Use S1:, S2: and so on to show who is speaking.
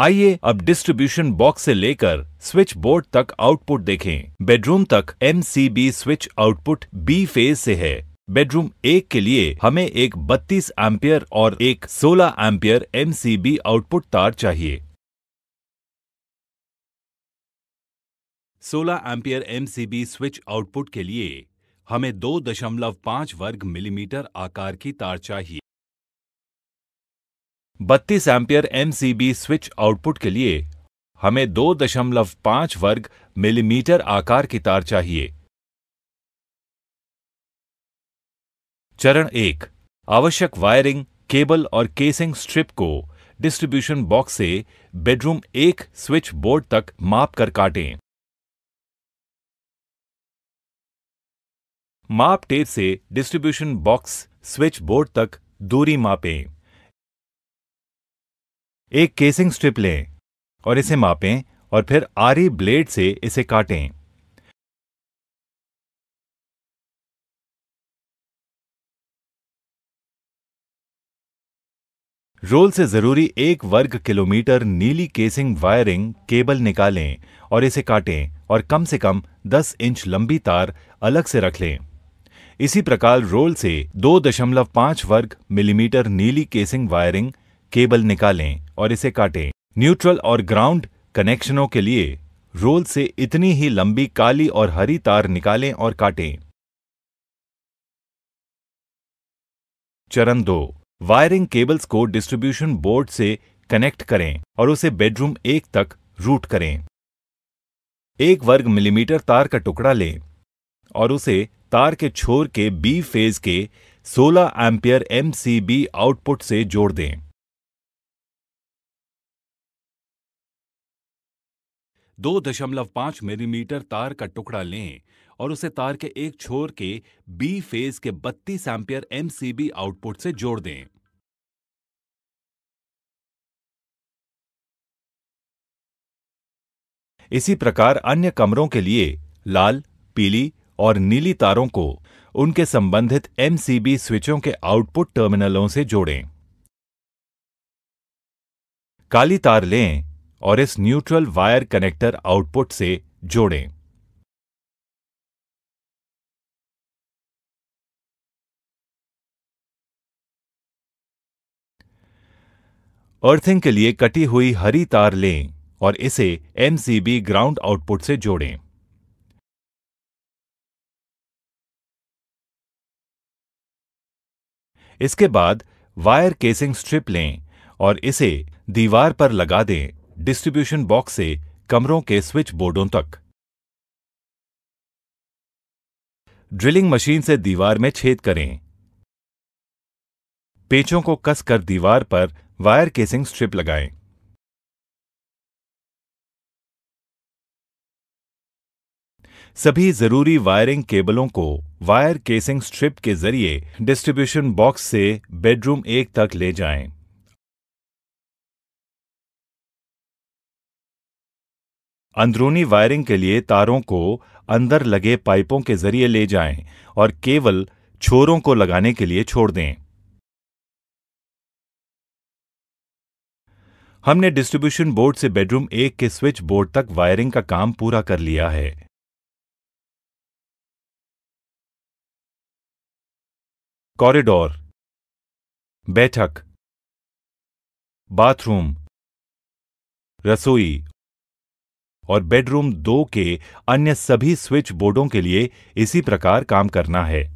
S1: आइए अब distribution box से लेकर स्विच बोर्ड तक आउटपुट देखें बेडरूम तक M switch output B phase से है बेडरूम एक के लिए हमें एक 32 एम्पियर और एक 16 एम्पियर एम आउटपुट तार चाहिए 16 एम्पियर एम स्विच आउटपुट के लिए हमें 2.5 वर्ग मिलीमीटर आकार की तार चाहिए बत्तीस एम्पियर एमसीबी स्विच आउटपुट के लिए हमें 2.5 वर्ग मिलीमीटर आकार की तार चाहिए चरण एक आवश्यक वायरिंग केबल और केसिंग स्ट्रिप को डिस्ट्रीब्यूशन बॉक्स से बेडरूम एक स्विच बोर्ड तक माप कर काटें
S2: माप टेप से डिस्ट्रीब्यूशन बॉक्स स्विच बोर्ड तक दूरी मापें एक केसिंग स्ट्रिप लें और इसे मापें और फिर आरी ब्लेड से इसे काटें रोल से जरूरी एक वर्ग किलोमीटर
S1: नीली केसिंग वायरिंग केबल निकालें और इसे काटें और कम से कम 10 इंच लंबी तार अलग से रख लें इसी प्रकार रोल से 2.5 वर्ग मिलीमीटर नीली केसिंग वायरिंग केबल निकालें और इसे काटें न्यूट्रल और ग्राउंड कनेक्शनों के लिए रोल से इतनी ही लंबी काली और हरी तार निकालें और काटें चरण दो वायरिंग केबल्स को डिस्ट्रीब्यूशन बोर्ड से कनेक्ट करें और उसे बेडरूम एक तक रूट करें एक वर्ग मिलीमीटर तार का टुकड़ा लें और उसे तार के छोर के बी फेज के 16
S2: एम्पियर एमसीबी आउटपुट से जोड़ दें
S1: दो दशमलव पांच मिलीमीटर तार का टुकड़ा लें और उसे तार के एक छोर के बी फेज के 32 एम्पियर एमसीबी
S2: आउटपुट से जोड़ दें इसी प्रकार अन्य कमरों के लिए
S1: लाल पीली और नीली तारों को उनके संबंधित एमसीबी स्विचों के आउटपुट टर्मिनलों से जोड़ें काली तार
S2: लें और इस न्यूट्रल वायर कनेक्टर आउटपुट से जोड़ें अर्थिंग के लिए कटी हुई हरी तार लें और इसे एमसीबी ग्राउंड आउटपुट से जोड़ें इसके बाद वायर केसिंग स्ट्रिप लें और इसे दीवार पर लगा
S1: दें डिस्ट्रीब्यूशन बॉक्स से कमरों के स्विच बोर्डों तक ड्रिलिंग मशीन से दीवार में छेद करें
S2: पेचों को कसकर दीवार पर वायर केसिंग स्ट्रिप लगाएं। सभी जरूरी वायरिंग केबलों को वायर केसिंग स्ट्रिप के जरिए डिस्ट्रीब्यूशन बॉक्स से बेडरूम एक तक ले जाएं। अंदरूनी वायरिंग के लिए तारों को
S1: अंदर लगे पाइपों के जरिए ले जाएं और केवल छोरों को लगाने के लिए छोड़ दें हमने
S2: डिस्ट्रीब्यूशन बोर्ड से बेडरूम एक के स्विच बोर्ड तक वायरिंग का काम पूरा कर लिया है कॉरिडोर बैठक बाथरूम रसोई और बेडरूम दो के अन्य सभी स्विच
S1: बोर्डों के लिए इसी प्रकार काम करना है